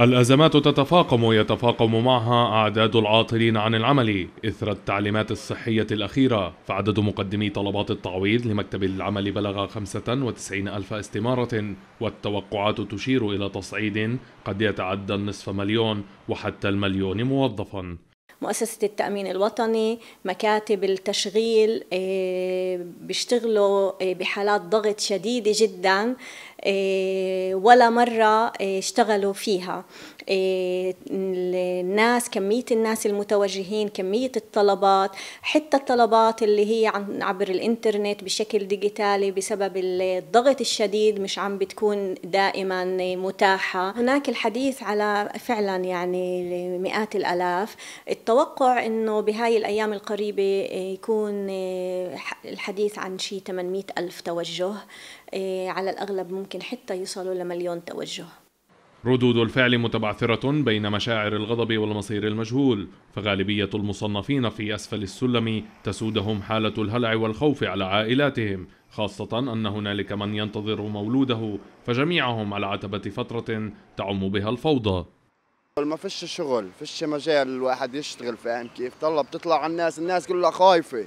الأزمات تتفاقم ويتفاقم معها أعداد العاطلين عن العمل إثر التعليمات الصحية الأخيرة فعدد مقدمي طلبات التعويض لمكتب العمل بلغ 95 ألف استمارة والتوقعات تشير إلى تصعيد قد يتعدى النصف مليون وحتى المليون موظفاً مؤسسة التأمين الوطني مكاتب التشغيل آه، بيشتغلوا آه، بحالات ضغط شديدة جدا آه، ولا مرة اشتغلوا فيها الناس كمية الناس المتوجهين كمية الطلبات حتى الطلبات اللي هي عبر الانترنت بشكل ديجيتالي بسبب الضغط الشديد مش عم بتكون دائما متاحة هناك الحديث على فعلا يعني مئات الألاف التوقع انه بهاي الايام القريبه آه، يكون آه، الحديث عن شيء 800 الف توجه آه، على الاغلب ممكن حتى يوصلوا لمليون توجه ردود الفعل متبعثرة بين مشاعر الغضب والمصير المجهول، فغالبية المصنفين في أسفل السلم تسودهم حالة الهلع والخوف على عائلاتهم، خاصة أن هنالك من ينتظر مولوده، فجميعهم على عتبة فترة تعم بها الفوضى. ما فيش شغل فيش مجال الواحد يشتغل فاهم كيف طلع بتطلع على الناس الناس كلها خايفه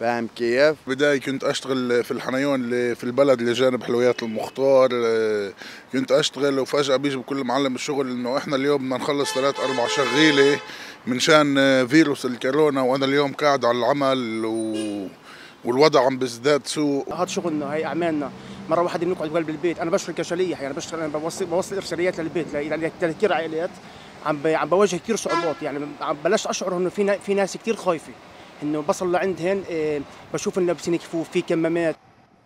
فاهم كيف؟ بداية كنت أشتغل في الحنيون اللي في البلد اللي جانب حلويات المختار آه، كنت أشتغل وفجأة بيجي بكل معلم الشغل إنه إحنا اليوم بدنا نخلص ثلاث أربع شغيلة من شان آه، فيروس الكورونا وأنا اليوم قاعد على العمل و... والوضع عم بيزداد سوء هذا شغلنا هي أعمالنا مره واحد بنقعد بقلب البيت انا بشتغل كشليح يعني بشتغل انا بوصل بوصل ارساليات للبيت يعني تذكير عائلات عم عم بواجه كثير صعوبات يعني عم بلشت اشعر انه في في ناس كثير خايفه انه بصل لعندهن آه، بشوف انه لابسين كفوف في كمامات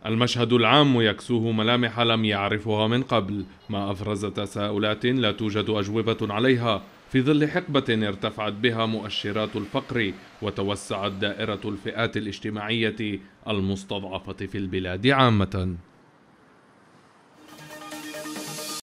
المشهد العام يكسوه ملامح لم يعرفها من قبل ما افرز تساؤلات لا توجد اجوبه عليها في ظل حقبه ارتفعت بها مؤشرات الفقر وتوسعت دائره الفئات الاجتماعيه المستضعفه في البلاد عامه